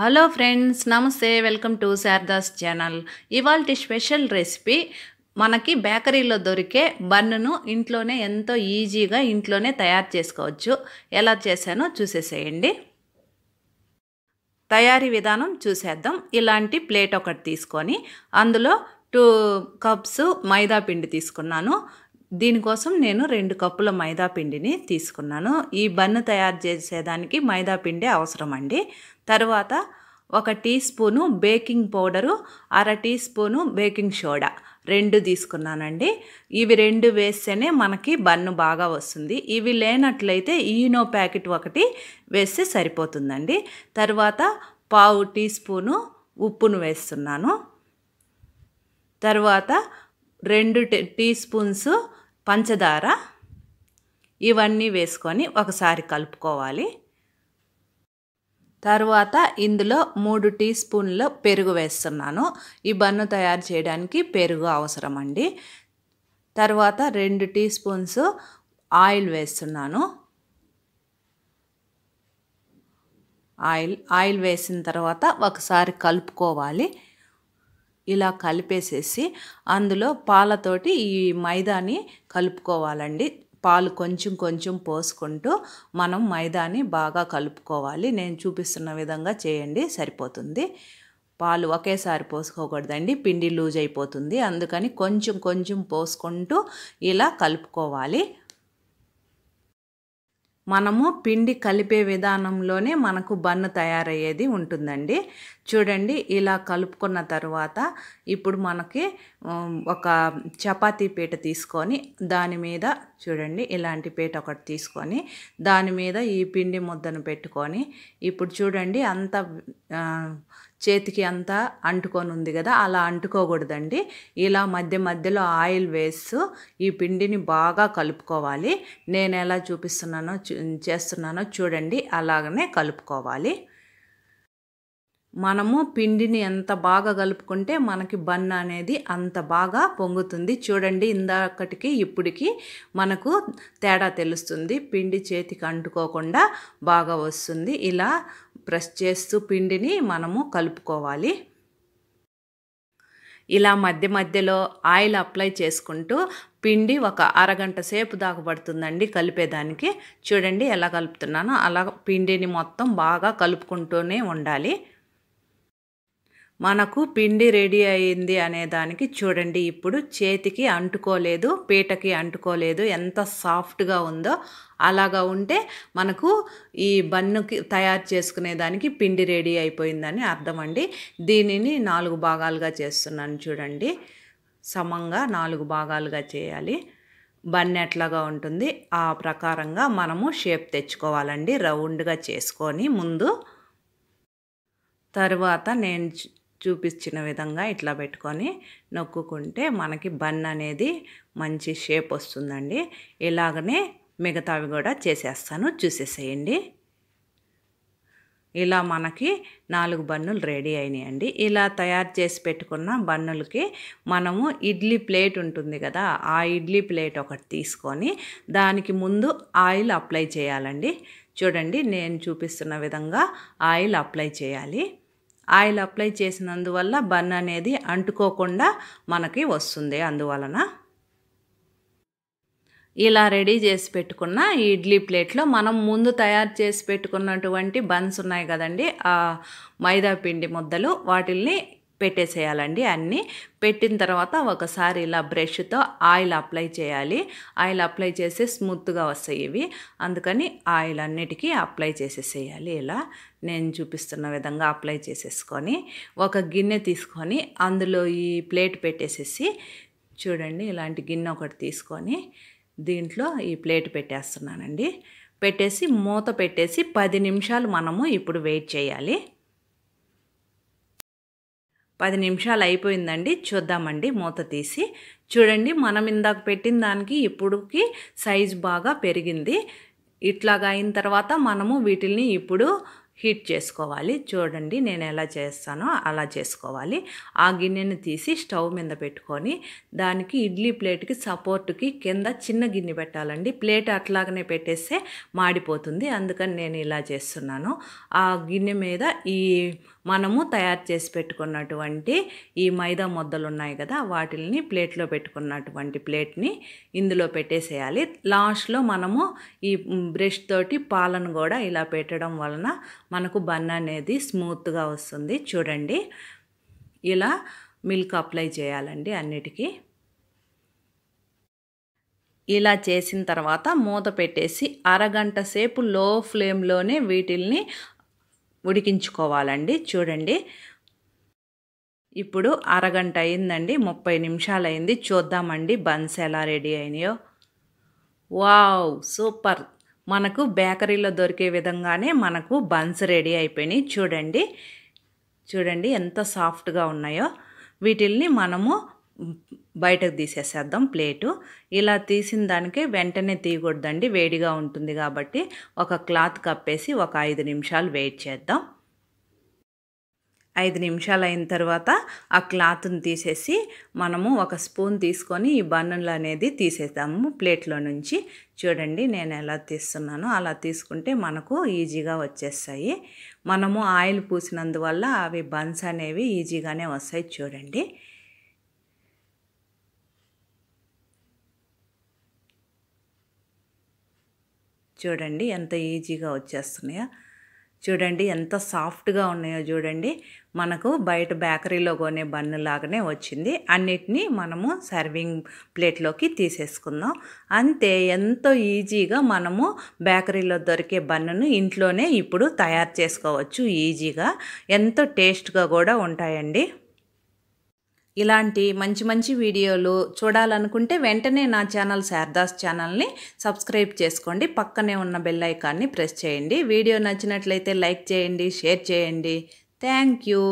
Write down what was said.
hello friends నమస్తే welcome to Sharada's channel ఇవాళ special recipe మనకి బేకరీలో దొరికే బన్నును ఇంట్లోనే ఎంతో ఈజీగా ఇంట్లోనే తయారు చేసుకోవచ్చు ఎలా చేశానో చూసేసేయండి తయారీ విధానం చూసేద్దాం ఇలాంటి ప్లేట్ ఒకటి తీసుకొని అందులో టూ కప్స్ మైదా పిండి తీసుకున్నాను దీనికోసం నేను రెండు కప్పుల మైదా పిండిని తీసుకున్నాను ఈ బన్ను తయారు చేసేదానికి మైదా పిండి అవసరం అండి తర్వాత ఒక టీ స్పూను బేకింగ్ పౌడరు అర టీ స్పూను బేకింగ్ సోడా రెండు తీసుకున్నానండి ఇవి రెండు వేస్తేనే మనకి బన్ను బాగా వస్తుంది ఇవి లేనట్లయితే ఈనో ప్యాకెట్ ఒకటి వేస్తే సరిపోతుందండి తర్వాత పావు టీ స్పూను ఉప్పును వేస్తున్నాను తర్వాత రెండు టీ స్పూన్స్ పంచదార ఇవన్నీ వేసుకొని ఒకసారి కలుపుకోవాలి తర్వాత ఇందులో మూడు టీ స్పూన్ల పెరుగు వేస్తున్నాను ఈ బన్ను తయారు చేయడానికి పెరుగు అవసరం అండి తర్వాత రెండు టీ స్పూన్స్ ఆయిల్ వేస్తున్నాను ఆయిల్ ఆయిల్ వేసిన తర్వాత ఒకసారి కలుపుకోవాలి ఇలా కలిపేసేసి అందులో పాలతోటి ఈ మైదాని కలుపుకోవాలండి పాలు కొంచెం కొంచెం పోసుకుంటూ మనం మైదాని బాగా కలుపుకోవాలి నేను చూపిస్తున్న విధంగా చేయండి సరిపోతుంది పాలు ఒకేసారి పోసుకోకూడదండి పిండి లూజ్ అయిపోతుంది అందుకని కొంచెం కొంచెం పోసుకుంటూ ఇలా కలుపుకోవాలి మనము పిండి కలిపే విధానంలోనే మనకు బన్ను తయారయ్యేది ఉంటుందండి చూడండి ఇలా కలుపుకున్న తర్వాత ఇప్పుడు మనకి ఒక చపాతీ పీట తీసుకొని దాని మీద చూడండి ఇలాంటి పీట ఒకటి తీసుకొని దాని మీద ఈ పిండి ముద్దను పెట్టుకొని ఇప్పుడు చూడండి అంత చేతికి అంతా అంటుకొని ఉంది కదా అలా అంటుకోకూడదండి ఇలా మధ్య మధ్యలో ఆయిల్ వేస్తూ ఈ పిండిని బాగా కలుపుకోవాలి నేను ఎలా చూపిస్తున్నానో చేస్తున్నానో చూడండి అలాగనే కలుపుకోవాలి మనము పిండిని ఎంత బాగా కలుపుకుంటే మనకి బన్ అనేది అంత బాగా పొంగుతుంది చూడండి ఇందాకటికి ఇప్పటికి మనకు తేడా తెలుస్తుంది పిండి చేతికి అంటుకోకుండా బాగా వస్తుంది ఇలా ప్రెస్ చేస్తూ పిండిని మనము కలుపుకోవాలి ఇలా మధ్య మధ్యలో ఆయిల్ అప్లై చేసుకుంటూ పిండి ఒక అరగంట సేపు దాకా పడుతుందండి కలిపేదానికి చూడండి ఎలా కలుపుతున్నానో అలా పిండిని మొత్తం బాగా కలుపుకుంటూనే ఉండాలి మనకు పిండి రెడీ అయింది అనే దానికి చూడండి ఇప్పుడు చేతికి అంటుకోలేదు పీటకి అంటుకోలేదు ఎంత సాఫ్ట్గా ఉందో అలాగా ఉంటే మనకు ఈ బన్నుకి తయారు చేసుకునే దానికి పిండి రెడీ అయిపోయిందని అర్థం అండి దీనిని నాలుగు భాగాలుగా చేస్తున్నాను చూడండి సమంగా నాలుగు భాగాలుగా చేయాలి బన్ ఎట్లాగా ఉంటుంది ఆ ప్రకారంగా మనము షేప్ తెచ్చుకోవాలండి రౌండ్గా చేసుకొని ముందు తరువాత నేను చూపించిన విధంగా ఇట్లా పెట్టుకొని నొక్కుకుంటే మనకి బన్ అనేది మంచి షేప్ వస్తుందండి ఇలాగనే మిగతావి కూడా చేసేస్తాను చూసేసేయండి ఇలా మనకి నాలుగు బన్నులు రెడీ అయినాయండి ఇలా తయారు చేసి పెట్టుకున్న బన్నులకి మనము ఇడ్లీ ప్లేట్ ఉంటుంది కదా ఆ ఇడ్లీ ప్లేట్ ఒకటి తీసుకొని దానికి ముందు ఆయిల్ అప్లై చేయాలండి చూడండి నేను చూపిస్తున్న విధంగా ఆయిల్ అప్లై చేయాలి ఆయిల్ అప్లై చేసినందువల్ల బన్ అనేది అంటుకోకుండా మనకి వస్తుంది అందువలన ఇలా రెడీ చేసి పెట్టుకున్న ఈ ఇడ్లీ ప్లేట్లో మనం ముందు తయారు చేసి పెట్టుకున్నటువంటి బన్స్ ఉన్నాయి కదండి ఆ మైదా పిండి ముద్దలు వాటిల్ని పెట్టేసేయాలండి అన్నీ పెట్టిన తర్వాత ఒకసారి ఇలా బ్రష్తో ఆయిల్ అప్లై చేయాలి ఆయిల్ అప్లై చేస్తే స్మూత్గా వస్తాయి ఇవి అందుకని ఆయిల్ అన్నిటికీ అప్లై చేసేసేయాలి ఇలా నేను చూపిస్తున్న విధంగా అప్లై చేసేసుకొని ఒక గిన్నె తీసుకొని అందులో ఈ ప్లేట్ పెట్టేసేసి చూడండి ఇలాంటి గిన్నె ఒకటి తీసుకొని దీంట్లో ఈ ప్లేట్ పెట్టేస్తున్నానండి పెట్టేసి మూత పెట్టేసి పది నిమిషాలు మనము ఇప్పుడు వెయిట్ చేయాలి పది నిమిషాలు అయిపోయిందండి చూద్దామండి మూత తీసి చూడండి మనం ఇందాక పెట్టిన దానికి ఇప్పుడుకి సైజు బాగా పెరిగింది ఇట్లాగా అయిన తర్వాత మనము వీటిల్ని ఇప్పుడు హీట్ చేసుకోవాలి చూడండి నేను ఎలా చేస్తానో అలా చేసుకోవాలి ఆ గిన్నెను తీసి స్టవ్ మీద పెట్టుకొని దానికి ఇడ్లీ ప్లేట్కి సపోర్ట్కి కింద చిన్న గిన్నె పెట్టాలండి ప్లేట్ అట్లాగనే పెట్టేస్తే మాడిపోతుంది అందుకని నేను ఇలా చేస్తున్నాను ఆ గిన్నె మీద ఈ మనము తయారు చేసి పెట్టుకున్నటువంటి ఈ మైదా ముద్దలు ఉన్నాయి కదా వాటిల్ని ప్లేట్లో పెట్టుకున్నటువంటి ప్లేట్ని ఇందులో పెట్టేసేయాలి లాస్ట్లో మనము ఈ బ్రష్ తోటి పాలను కూడా ఇలా పెట్టడం వలన మనకు బన్ అనేది స్మూత్గా వస్తుంది చూడండి ఇలా మిల్క్ అప్లై చేయాలండి అన్నిటికీ ఇలా చేసిన తర్వాత మూత పెట్టేసి అరగంట సేపు లో ఫ్లేమ్లోనే వీటిల్ని ఉడికించుకోవాలండి చూడండి ఇప్పుడు అరగంట అయిందండి ముప్పై నిమిషాలు అయింది చూద్దామండి బన్స్ ఎలా రెడీ అయినాయో వావ్ సూపర్ మనకు బేకరీలో దొరికే విధంగానే మనకు బన్స్ రెడీ అయిపోయినాయి చూడండి చూడండి ఎంత సాఫ్ట్గా ఉన్నాయో వీటిల్ని మనము బయటకు తీసేసేద్దాం ప్లేటు ఇలా తీసిన దానికి వెంటనే తీయకూడదండి వేడిగా ఉంటుంది కాబట్టి ఒక క్లాత్ కప్పేసి ఒక ఐదు నిమిషాలు వెయిట్ చేద్దాం ఐదు నిమిషాలు అయిన తర్వాత ఆ క్లాత్ని తీసేసి మనము ఒక స్పూన్ తీసుకొని ఈ బన్నులు అనేది తీసేద్దాము ప్లేట్లో నుంచి చూడండి నేను ఎలా తీస్తున్నాను అలా తీసుకుంటే మనకు ఈజీగా వచ్చేస్తాయి మనము ఆయిల్ పూసినందువల్ల అవి బన్స్ అనేవి ఈజీగానే వస్తాయి చూడండి చూడండి ఎంత ఈజీగా వచ్చేస్తున్నాయో చూడండి ఎంత సాఫ్ట్గా ఉన్నాయో చూడండి మనకు బయట బేకరీలో కొనే బన్ను లాగానే వచ్చింది అన్నిటినీ మనము సర్వింగ్ ప్లేట్లోకి తీసేసుకుందాం అంతే ఎంతో ఈజీగా మనము బేకరీలో దొరికే బన్నును ఇంట్లోనే ఇప్పుడు తయారు చేసుకోవచ్చు ఈజీగా ఎంతో టేస్ట్గా కూడా ఉంటాయండి ఇలాంటి మంచి మంచి వీడియోలు చూడాలనుకుంటే వెంటనే నా ఛానల్ శారదాస్ ఛానల్ని సబ్స్క్రైబ్ చేసుకోండి పక్కనే ఉన్న బెల్ ఐకాన్ని ప్రెస్ చేయండి వీడియో నచ్చినట్లయితే లైక్ చేయండి షేర్ చేయండి థ్యాంక్ యూ